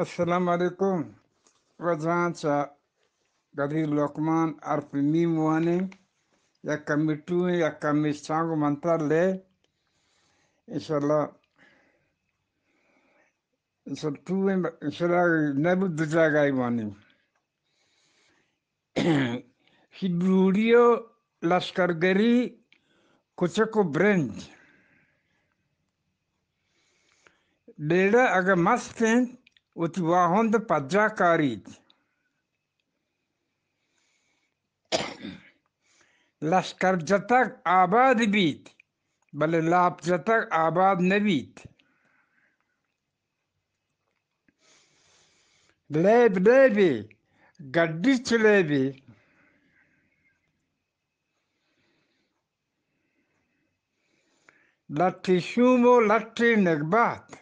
असलकुम वजान सा गदी लोकमान अर्फ मी मुआने या कमिटू या कमी सांग मंत्र ले इंशाल्लाह इंशाल्लाह तू इंशाल्लाह नब दुजा गाई मानी हिब्रूडियो लश्करगरी कुचको ब्रेंज डेढ़ अगर मस्त हैं उत्वाहंद पद्राकारी लश्कर जतक आबाद बीत भले लाप जतक आबाद न बीत लेब लेबे गड्डी चलेबे लट्ठी शूमो लट्ठी नगबात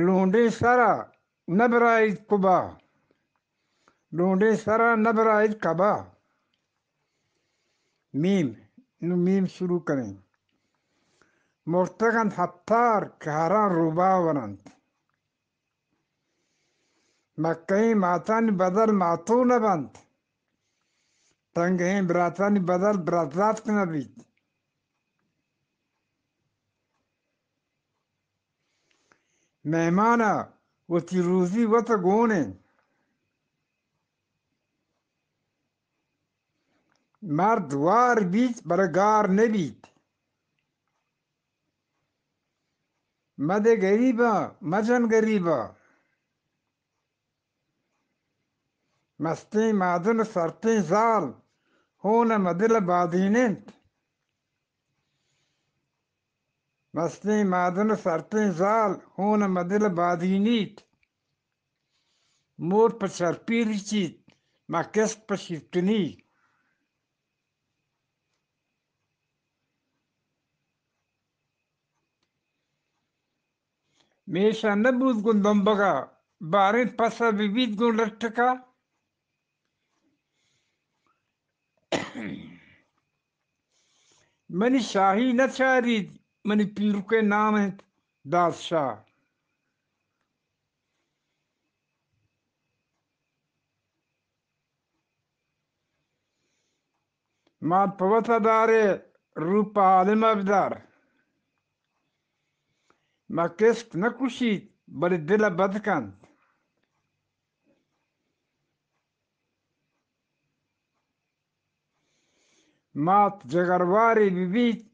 लूडे सारा नबराइज कुबा लूडे सारा नबराइज कबा मीम मीम शुरू करें मुर्तगन हफ्तार कहरा रूबा वरंत मकई मातन बदल मातू न बंत तंगे हैं बरातन बदल बरात न बीत mehmana wati rozi wata gone maar dwar bit bargar ne bit मदे गरीबा मजन गरीबा मस्ती मादन सरते जाल हो न मदिल बादीनेंत मस्ती मादन सरते जाल हून मदिल बाधी नीत मोर पछर पीली चीत मकेस पशितनी मेशा न बुद गुन दंबगा बारे पसा विविध गुण लटका मनी शाही न चारी मैंने पीर के नाम है दास शाह मा पवतदारे रूप आलम अबदार किस्त न खुशी बड़े दिल बदकन मात जगरवारी विवीत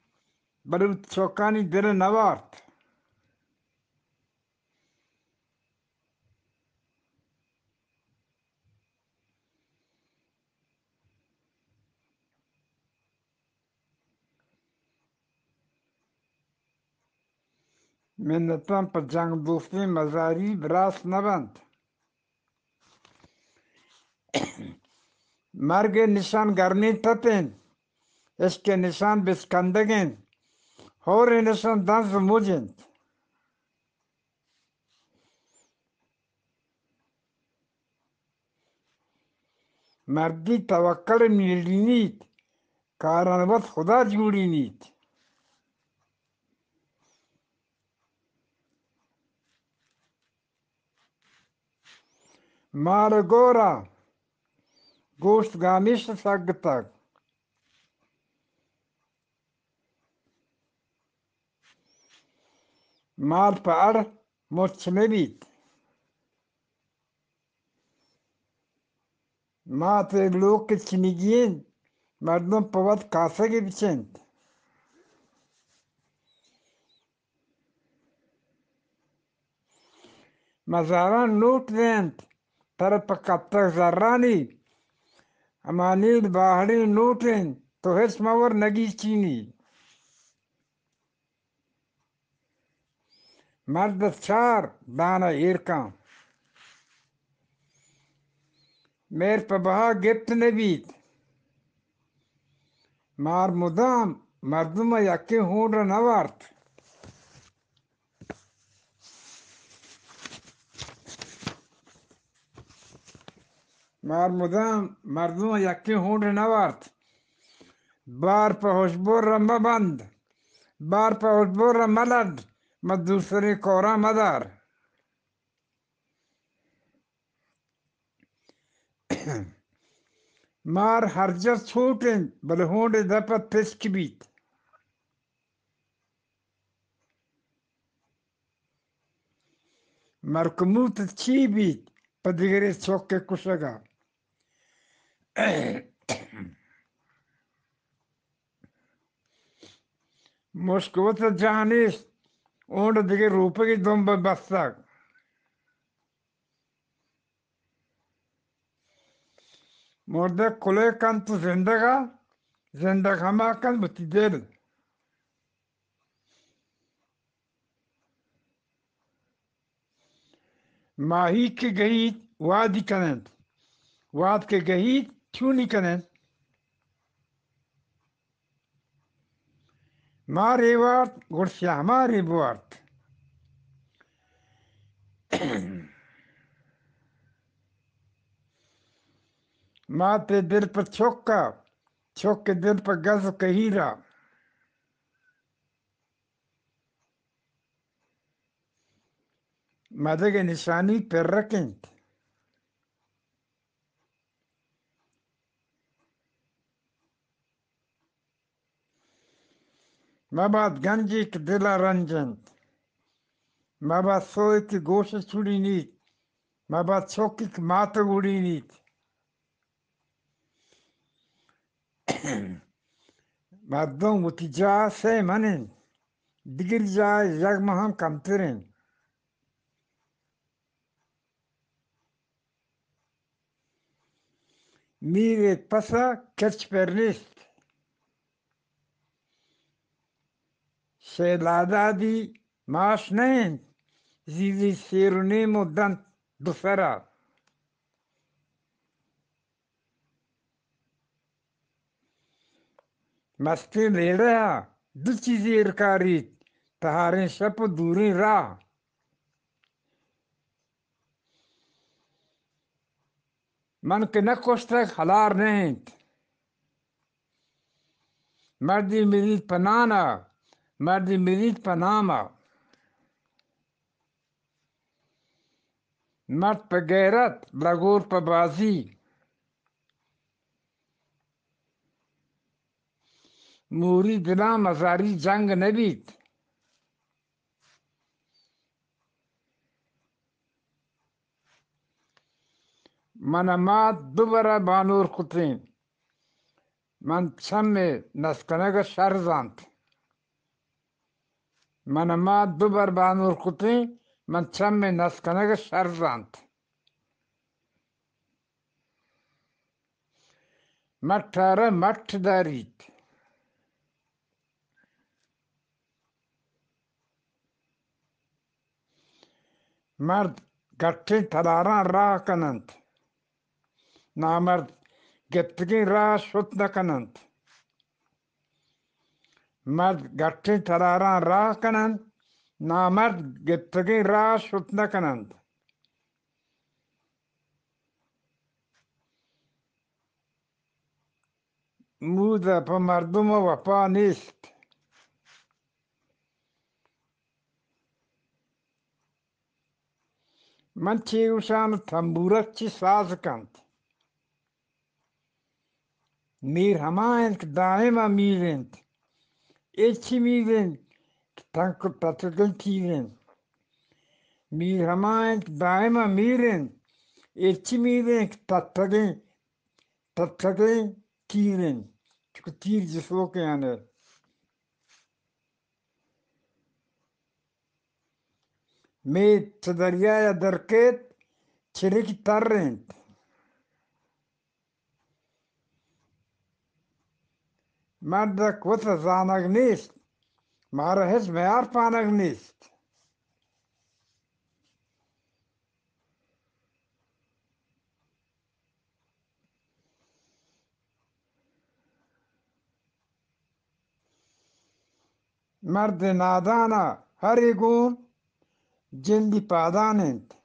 but it Sokani Dere Navarth. منتان پر جنگ دوستی مزاری براس نبند مرگ نشان گرمی تتین इसके निशान बिस्कंदगिन Хора не съм дан замуден. مربی توکل میلینید کارانوت خدا جوړینید مار گورا گوشت گامیش سگ تک mal par moçmevit. Mate loc chinigien, mardom pavat kasagi vicent. Mazaran loot vent, tarapakatak zarani, amanil bahari lootin, to his mawar nagi chini. Mardachar dana irkan. Merpabaha geptine bit. Mar mudam marduma yakin hundra navart. मार मुदाम मर्दों यकी hood नवर्थ बार पहुँचबो रम्बा बंद बार पहुँचबो रमलद मत दूसरे कोरा मदार मार हर जस छोटे बलहोंडे दपत पेश की बीत मर कमूत छी बीत पदिगरे चौक के कुशगा मुश्कुत जानिस्त ഓടത്തേക്ക് റൂപ്പയ്ക്ക് ഇതൊമ്പത് ബസ്സാക്കും Morde kule kan tu zendaga, zendaga ma kan butider. माही के गहीत वाद कनेंत वाद के गहीत क्यों नहीं कनेंत माँ रेवार्त गुड़श्यामा रेवार्त दिल पर छोका छोक के दिल पर गज कहीरा मदे की निशानी पर रखें बाबा गंजी के दिला रंजन बाबा सोए की गोश छुड़ी नीत बाबा छोकी की मात उड़ी नीत बादों मुति जा से मने दिगिर जा जग महम कंतरें Mire पसा catch पर list. שלדעתי מה השניים? זיזי סירונים ודן בפרה. मस्ती ले रहा दुची जीर कारी तहारे शप दूरी रा मन के न कोष्ट हलार नहीं मर्दी मिली पनाना مرد مریض پنامه مرد په غیرت لګور په بازی موری دلا مزاری جنگ نبید منمات دوباره بانور خطین من چم نسکنگ شر زند Manama dubarban urkuti man tsamme naskanaga sarvant. Matara matdarit. Mard gatin talaran rakanant. Namard getgin ra sutnakanant. मद गट्टी ठरारा राह कनंत नामद गिट्टगी राह सुतन कनंत muda pa mardumova pa nicht. Man çevirsen tamburatçı sazkant. Mir hamayent daima mirent. Eti miren, tanko patrodon tiren. Mi hamaet baima miren, eti miren patrodon, patrodon Çünkü tir zıfok yani. Me tadariya darket, çelik tarrent. Maar de kutte zanag niet. Maar het is meer van niet. मर्द नादाना हर एगो जल्दी पादानित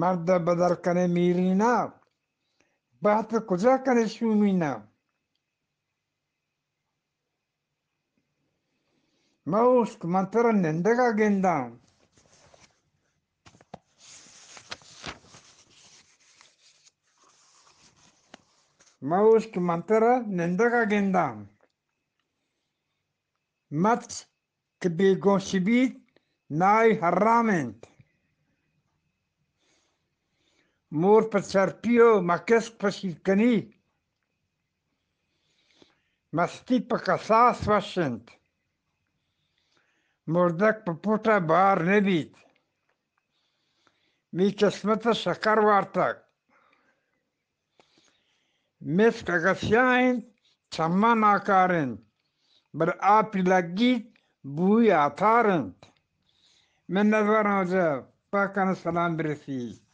مرد بدر کنه میرینا بعد کجا کنه شومینا ما اوشک من تر نندگا گندم ma ușchi mantara nendaga gendam. Mats că be goșibit nai harrament. Moor per Serpio, ma qu'est-ce per Silcani? Mas tipa kasās vašent. Mordak pa puta bar ne bit. Mi kesmete şakar vartak. Mes ka kagasyayın Bar akarın. Bir apilagit buy atarın. Min nazar hoca. Pakana selam birisiyiz.